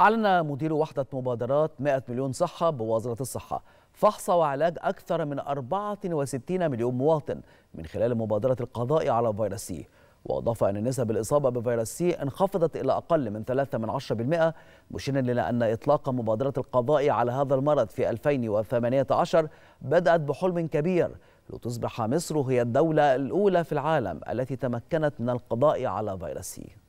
أعلن مدير وحدة مبادرات 100 مليون صحة بوزارة الصحة فحص وعلاج أكثر من 64 مليون مواطن من خلال مبادرة القضاء على فيروس سي وأضاف أن نسب الإصابة بفيروس سي انخفضت إلى أقل من 3 من 10% مشيرا إلى أن إطلاق مبادرة القضاء على هذا المرض في 2018 بدأت بحلم كبير لتصبح مصر هي الدولة الأولى في العالم التي تمكنت من القضاء على فيروس سي